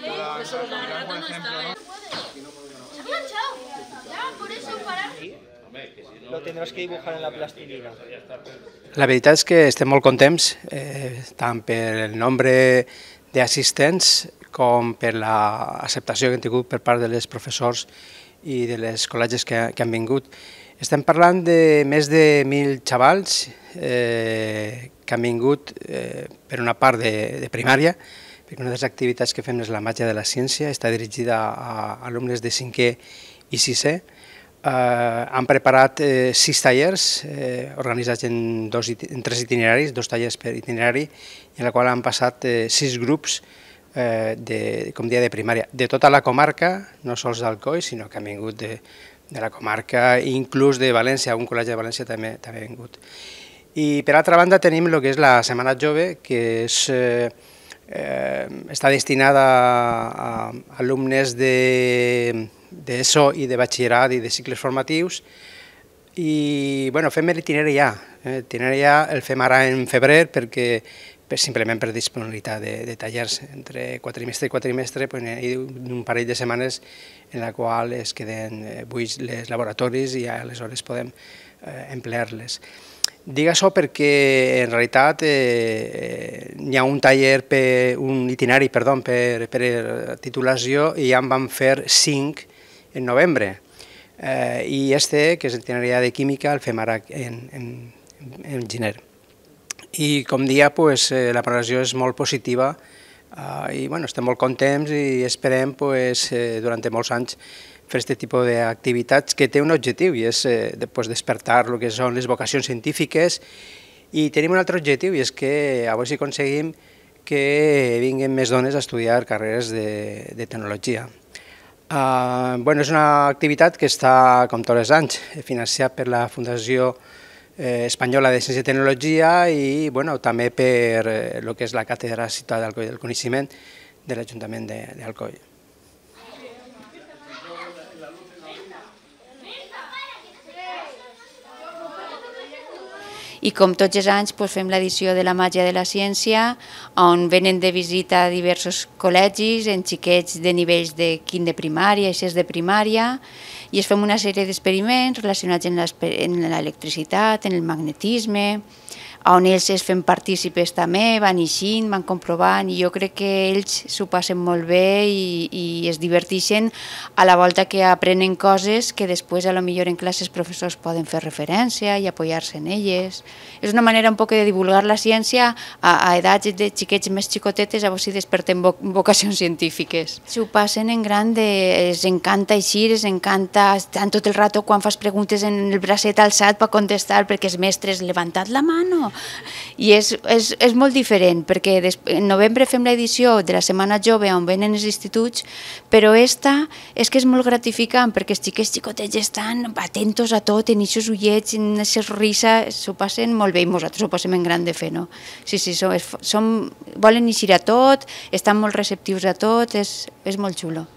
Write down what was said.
la, la, ¿eh? Ya, por eso Lo tendràs que dibujar en la plastilina. La veritat és que estem molt contents, eh, tant per el nombre d'assistents com per l'acceptació que hem tingut per part de les professors i de les col·legis que, que han vingut. Estem parlant de més de 1.000 xavals eh, que han vingut eh, per una part de, de primària, perquè una de les activitats que fem és la màgia de la ciència, està dirigida a alumnes de 5è i 6è, eh, han preparat eh, sis tallers eh, organitzats en, dos, en tres itineraris, dos tallers per itinerari, en la qual han passat eh, sis grups eh, de, com dia de primària, de tota la comarca, no sols d'Alcoi, sinó que han vingut de, de la comarca, inclús de València, un col·legi de València també, també ha vingut. I per altra banda tenim el que és la Setmana Jove, que és eh, eh, está destinada a, alumnes de, de ESO i de batxillerat i de cicles formatius, i bueno, fem l'itinerari ja, eh, l'itinerari ja el fem ara en febrer perquè per, simplement per disponibilitat de, de tallers entre quatrimestre i quatrimestre, pues, hi ha un parell de setmanes en la qual es queden eh, buits els laboratoris i aleshores podem eh, emplear-les. Dic això perquè en realitat eh, eh, hi ha un taller, per, un itinerari perdó, per, per titulació i ja en vam fer cinc en novembre. Eh, I este, que és itinari de química, el fem ara en, en, en gener. I com dia, pues, eh, la progressió és molt positiva eh, i bueno, estem molt contents i esperem pues, eh, durant molts anys fer aquest tipus d'activitats que té un objectiu i és eh, pues, despertar el que són les vocacions científiques i tenim un altre objectiu i és que a veure si aconseguim que vinguin més dones a estudiar carreres de, de tecnologia. Uh, bueno, és una activitat que està, com tots els anys, financiat per la Fundació eh, Espanyola de Ciència i Tecnologia i bueno, també per el eh, que és la Càtedra Ciutat del Coneixement de l'Ajuntament d'Alcoi. De, i com tots els anys doncs, fem l'edició de la màgia de la ciència on venen de visita diversos col·legis en xiquets de nivells de quin de primària i de primària i es fem una sèrie d'experiments relacionats en l'electricitat, en el magnetisme, on ells es fent partícipes també, van eixint, van comprovant, i jo crec que ells s'ho passen molt bé i, i es divertixen a la volta que aprenen coses que després a lo millor en classes professors poden fer referència i apoyar-se en elles. És una manera un poc de divulgar la ciència a, a edats de xiquets més xicotetes, a si desperten voc vocacions científiques. S'ho passen en gran, de, els encanta eixir, es encanta estar tot el rato quan fas preguntes en el bracet alçat per contestar perquè els mestres levantat la mano, i és, és, és molt diferent, perquè des, en novembre fem l'edició de la Setmana Jove on venen els instituts, però esta és que és molt gratificant, perquè els xiquets xicotets estan atentos a tot, en aquests ullets, en aquestes rises, s'ho passen molt bé, i nosaltres ho passem en gran de fer, no? Sí, sí, som, som, volen eixir a tot, estan molt receptius a tot, és, és molt xulo.